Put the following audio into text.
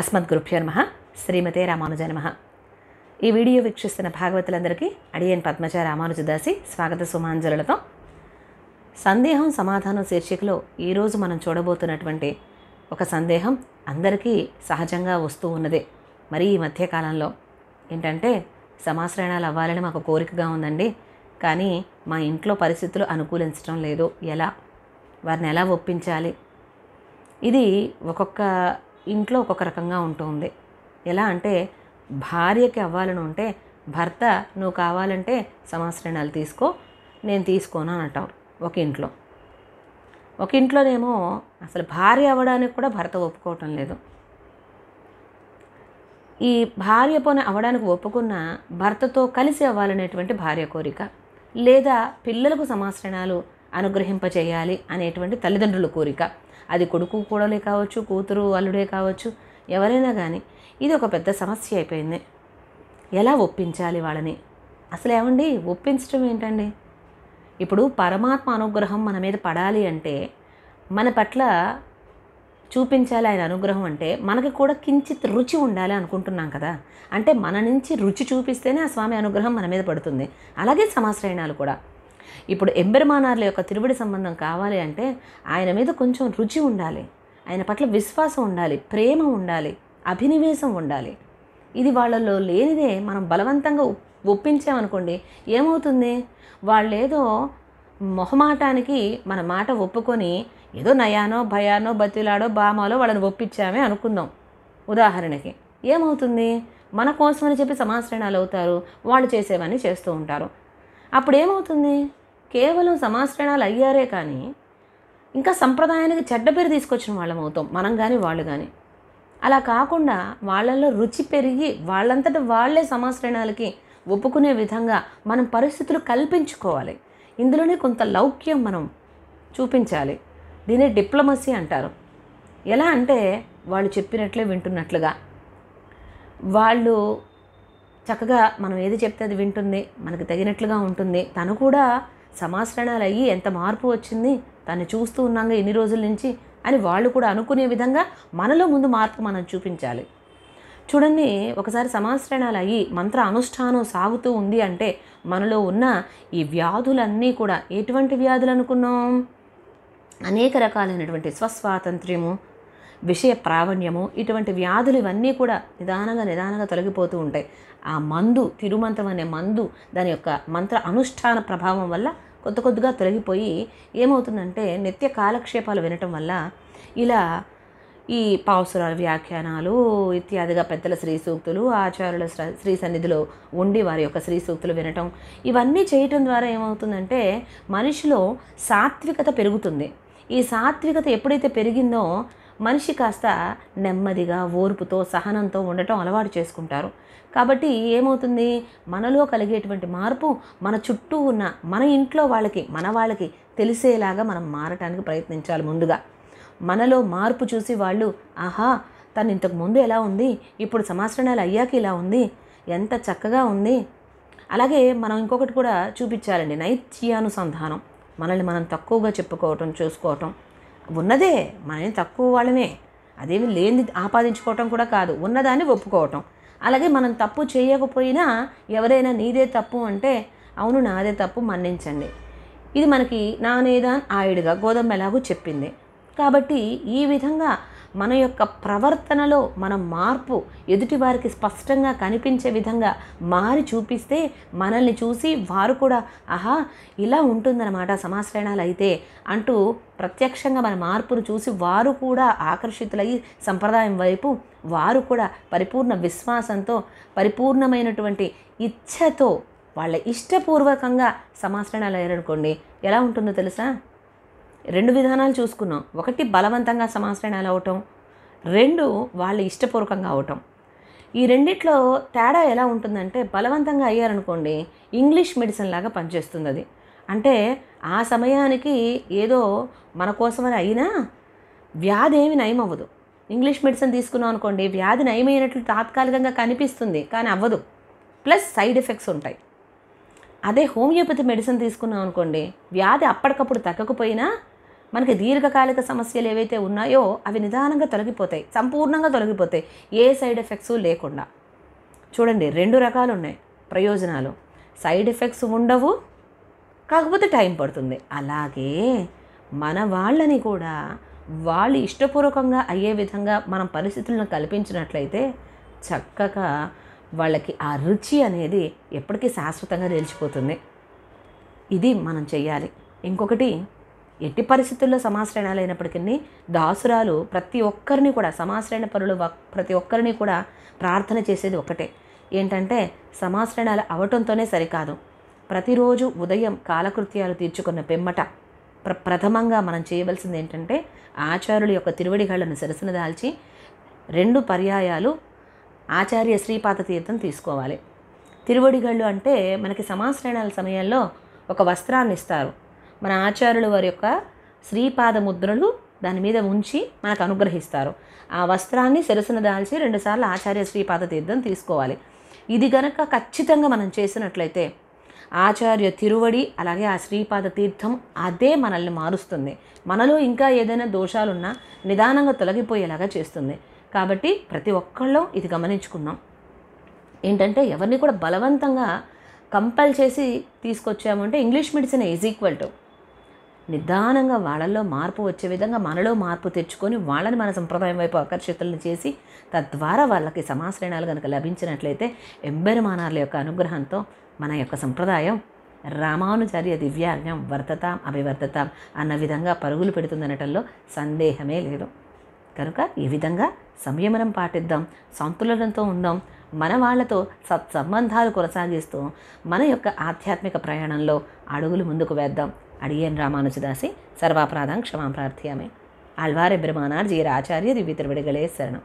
అస్మద్ గురుభ్యో నమ శ్రీమతే రామానుజ నమ ఈ వీడియో వీక్షిస్తున్న భాగవతులందరికీ అడియన్ పద్మజ రామానుజదాసి స్వాగత సుమాంజలులతో సందేహం సమాధానం శీర్షికలో ఈరోజు మనం చూడబోతున్నటువంటి ఒక సందేహం అందరికీ సహజంగా వస్తూ ఉన్నదే మరి ఈ మధ్యకాలంలో ఏంటంటే సమాశ్రయణాలు అవ్వాలని మాకు కోరికగా ఉందండి కానీ మా ఇంట్లో పరిస్థితులు అనుకూలించడం లేదు ఎలా వారిని ఎలా ఒప్పించాలి ఇది ఒక్కొక్క ఇంట్లో ఒక్కొక్క రకంగా ఉంటుంది ఎలా అంటే భార్యకి అవ్వాలని ఉంటే భర్త నువ్వు కావాలంటే సమాశ్రణాలు తీసుకో నేను తీసుకోను అంటాం ఒక ఇంట్లో ఒక ఇంట్లోనేమో అసలు భార్య అవ్వడానికి కూడా భర్త ఒప్పుకోవటం లేదు ఈ భార్య పోనీ అవ్వడానికి ఒప్పుకున్న భర్తతో కలిసి అవ్వాలనేటువంటి భార్య కోరిక లేదా పిల్లలకు సమాశ్రణాలు అనుగ్రహింపచేయాలి అనేటువంటి తల్లిదండ్రుల కోరిక అది కొడుకు కూడలే కావచ్చు కూతురు అల్లుడే కావచ్చు ఎవరైనా కానీ ఇది ఒక పెద్ద సమస్య అయిపోయింది ఎలా ఒప్పించాలి వాళ్ళని అసలు ఏమండి ఒప్పించడం ఏంటండి ఇప్పుడు పరమాత్మ అనుగ్రహం మన మీద పడాలి అంటే మన పట్ల చూపించాలి ఆయన అనుగ్రహం అంటే మనకి కూడా కించిత్ రుచి ఉండాలి అనుకుంటున్నాం కదా అంటే మన నుంచి రుచి చూపిస్తేనే ఆ స్వామి అనుగ్రహం మన మీద పడుతుంది అలాగే సమాశ్రయణాలు కూడా ఇప్పుడు ఎంబెరమానార్ల యొక్క తిరుబడి సంబంధం కావాలి అంటే ఆయన మీద కొంచెం రుచి ఉండాలి ఆయన పట్ల విశ్వాసం ఉండాలి ప్రేమ ఉండాలి అభినివేశం ఉండాలి ఇది వాళ్ళలో లేనిదే మనం బలవంతంగా ఒప్పించామనుకోండి ఏమవుతుంది వాళ్ళేదో మొహమాటానికి మన మాట ఒప్పుకొని ఏదో నయానో భయానో బతిలాడో బామాలో వాళ్ళని ఒప్పించామే అనుకుందాం ఉదాహరణకి ఏమవుతుంది మన కోసమని చెప్పి సమాశ్రయాలు అవుతారు వాళ్ళు చేసేవన్నీ చేస్తూ ఉంటారు అప్పుడు ఏమవుతుంది కేవలం సమాశ్రయాలు అయ్యారే కానీ ఇంకా సంప్రదాయానికి చెడ్డ పేరు తీసుకొచ్చిన వాళ్ళం అవుతాం మనం కానీ వాళ్ళు కానీ అలా కాకుండా వాళ్ళల్లో రుచి పెరిగి వాళ్ళంతట వాళ్ళే సమాశ్రయాలకి ఒప్పుకునే విధంగా మనం పరిస్థితులు కల్పించుకోవాలి ఇందులోనే కొంత లౌక్యం మనం చూపించాలి దీన్ని డిప్లొమసీ అంటారు ఎలా అంటే వాళ్ళు చెప్పినట్లే వింటున్నట్లుగా వాళ్ళు చక్కగా మనం ఏది చెప్తే అది వింటుంది మనకు తగినట్లుగా ఉంటుంది తను కూడా సమాశ్రణాలు అయ్యి ఎంత మార్పు వచ్చింది తను చూస్తూ ఉన్నాగా ఎన్ని రోజుల నుంచి అని వాళ్ళు కూడా అనుకునే విధంగా మనలో ముందు మార్పు మనం చూపించాలి చూడండి ఒకసారి సమాశ్రణాలు అయ్యి మంత్ర అనుష్ఠానం సాగుతూ ఉంది అంటే మనలో ఉన్న ఈ వ్యాధులన్నీ కూడా ఎటువంటి వ్యాధులు అనుకున్నాం అనేక రకాలైనటువంటి స్వస్వాతంత్ర్యము విషయ ప్రావణ్యము ఇటువంటి వ్యాధులు ఇవన్నీ కూడా నిదానంగా నిదానంగా తొలగిపోతూ ఉంటాయి ఆ మందు తిరుమంత్రం అనే మందు దాని యొక్క మంత్ర అనుష్ఠాన ప్రభావం వల్ల కొద్ది కొద్దిగా తొలగిపోయి ఏమవుతుందంటే నిత్య కాలక్షేపాలు వినటం వల్ల ఇలా ఈ పావసురాల వ్యాఖ్యానాలు ఇత్యాదిగా పెద్దల శ్రీ సూక్తులు ఆచార్యుల శ్రీ సన్నిధిలో ఉండి వారి యొక్క శ్రీ సూక్తులు వినటం ఇవన్నీ చేయటం ద్వారా ఏమవుతుందంటే మనిషిలో సాత్వికత పెరుగుతుంది ఈ సాత్వికత ఎప్పుడైతే పెరిగిందో మనిషి కాస్త నెమ్మదిగా ఓర్పుతో సహనంతో ఉండటం అలవాటు చేసుకుంటారు కాబట్టి ఏమవుతుంది మనలో కలిగేటువంటి మార్పు మన చుట్టూ ఉన్న మన ఇంట్లో వాళ్ళకి మన వాళ్ళకి తెలిసేలాగా మనం మారటానికి ప్రయత్నించాలి ముందుగా మనలో మార్పు చూసి వాళ్ళు ఆహా తను ఇంతకు ముందు ఎలా ఉంది ఇప్పుడు సంవత్సరాలు అయ్యాక ఇలా ఉంది ఎంత చక్కగా ఉంది అలాగే మనం ఇంకొకటి కూడా చూపించాలండి నైత్యానుసంధానం మనల్ని మనం తక్కువగా చెప్పుకోవటం చూసుకోవటం ఉన్నదే మనం తక్కువ వాళ్ళమే అదేమి లేని ఆపాదించుకోవటం కూడా కాదు ఉన్నదాన్ని ఒప్పుకోవటం అలాగే మనం తప్పు చేయకపోయినా ఎవరైనా నీదే తప్పు అంటే అవును నాదే తప్పు మన్నించండి ఇది మనకి నానేదాన్ ఆయుడుగా గోధుమ ఎలాగో చెప్పింది కాబట్టి ఈ విధంగా మన యొక్క ప్రవర్తనలో మన మార్పు ఎదుటివారికి స్పష్టంగా కనిపించే విధంగా మారి చూపిస్తే మనల్ని చూసి వారు కూడా ఆహా ఇలా ఉంటుందన్నమాట సమాశ్రయణాలు అయితే అంటూ ప్రత్యక్షంగా మన మార్పును చూసి వారు కూడా ఆకర్షితులయ్యి సంప్రదాయం వైపు వారు కూడా పరిపూర్ణ విశ్వాసంతో పరిపూర్ణమైనటువంటి ఇచ్ఛతో వాళ్ళ ఇష్టపూర్వకంగా సమాశ్రయణాలు అయ్యారనుకోండి ఎలా ఉంటుందో తెలుసా రెండు విధానాలు చూసుకున్నాం ఒకటి బలవంతంగా సమాశ్రయాలు అవటం రెండు వాళ్ళు ఇష్టపూర్వకంగా అవటం ఈ రెండిట్లో తేడా ఎలా ఉంటుందంటే బలవంతంగా అయ్యారనుకోండి ఇంగ్లీష్ మెడిసిన్ లాగా పనిచేస్తుంది అది అంటే ఆ సమయానికి ఏదో మన కోసమని అయినా వ్యాధి ఏమి నయమవ్వదు ఇంగ్లీష్ మెడిసిన్ తీసుకున్నాం అనుకోండి వ్యాధి నయమైనట్లు తాత్కాలికంగా కనిపిస్తుంది కానీ అవ్వదు ప్లస్ సైడ్ ఎఫెక్ట్స్ ఉంటాయి అదే హోమియోపతి మెడిసిన్ తీసుకున్నాం అనుకోండి వ్యాధి అప్పటికప్పుడు తగ్గకపోయినా మనకి దీర్ఘకాలిక సమస్యలు ఏవైతే ఉన్నాయో అవి నిదానంగా తొలగిపోతాయి సంపూర్ణంగా తొలగిపోతాయి ఏ సైడ్ ఎఫెక్ట్స్ లేకుండా చూడండి రెండు రకాలు ఉన్నాయి ప్రయోజనాలు సైడ్ ఎఫెక్ట్స్ ఉండవు కాకపోతే టైం పడుతుంది అలాగే మన వాళ్ళని కూడా వాళ్ళు ఇష్టపూర్వకంగా అయ్యే విధంగా మనం పరిస్థితులను కల్పించినట్లయితే చక్కగా వాళ్ళకి ఆ రుచి అనేది ఎప్పటికీ శాశ్వతంగా నిలిచిపోతుంది ఇది మనం చేయాలి ఇంకొకటి ఎట్టి పరిస్థితుల్లో సమాశ్రయణాలు అయినప్పటికీ దాసురాలు ప్రతి ఒక్కరిని కూడా సమాశ్రయణ పనులు ప్రతి ఒక్కరిని కూడా ప్రార్థన చేసేది ఒకటే ఏంటంటే సమాశ్రయణాలు అవటంతోనే సరికాదు ప్రతిరోజు ఉదయం కాలకృత్యాలు తీర్చుకున్న పెమ్మట ప్ర ప్రథమంగా మనం చేయవలసింది ఏంటంటే ఆచార్యుల యొక్క తిరువడిగాళ్లను సరసన దాల్చి రెండు పర్యాయాలు ఆచార్య శ్రీపాత తీర్థం తీసుకోవాలి తిరువడిగళ్ళు అంటే మనకి సమాశ్రయణాల సమయంలో ఒక వస్త్రాన్ని ఇస్తారు మన ఆచార్యుల వారి యొక్క శ్రీపాద ముద్రలు దాని మీద ఉంచి మనకు అనుగ్రహిస్తారు ఆ వస్త్రాన్ని సెరసన దాల్చి రెండుసార్లు ఆచార్య శ్రీపాద తీర్థం తీసుకోవాలి ఇది గనక ఖచ్చితంగా మనం చేసినట్లయితే ఆచార్య తిరువడి అలాగే ఆ శ్రీపాద తీర్థం అదే మనల్ని మారుస్తుంది మనలో ఇంకా ఏదైనా దోషాలున్నా నిదానంగా తొలగిపోయేలాగా చేస్తుంది కాబట్టి ప్రతి ఒక్కళ్ళం ఇది గమనించుకున్నాం ఏంటంటే ఎవరిని కూడా బలవంతంగా కంపల్ చేసి తీసుకొచ్చామంటే English medicine is equal to నిదానంగా వాళ్ళల్లో మార్పు వచ్చే విధంగా మనలో మార్పు తెచ్చుకొని వాళ్ళని మన సంప్రదాయం వైపు ఆకర్షితులను చేసి తద్వారా వాళ్ళకి సమాశ్రయణాలు కనుక లభించినట్లయితే ఎంబెరుమానాల యొక్క అనుగ్రహంతో మన యొక్క సంప్రదాయం రామానుచార్య దివ్యాజ్ఞం వర్తతాం అభివర్తతాం అన్న విధంగా పరుగులు పెడుతుందనటంలో సందేహమే లేదు కనుక ఈ విధంగా సంయమనం పాటిద్దాం సంతులనంతో ఉందాం మన వాళ్లతో సత్సంబంధాలు కొనసాగిస్తూ మన యొక్క ఆధ్యాత్మిక ప్రయాణంలో అడుగులు ముందుకు వేద్దాం അടിയൻ രാമാനുജദാസി സർവാപ്രാധാം ക്ഷമാം പ്രാർത്ഥിയാമേ ആൾവാർ എബ്രമാനാർ ജി ആചാര്യ ദിവ്യതിരുവടികളെ ശരണം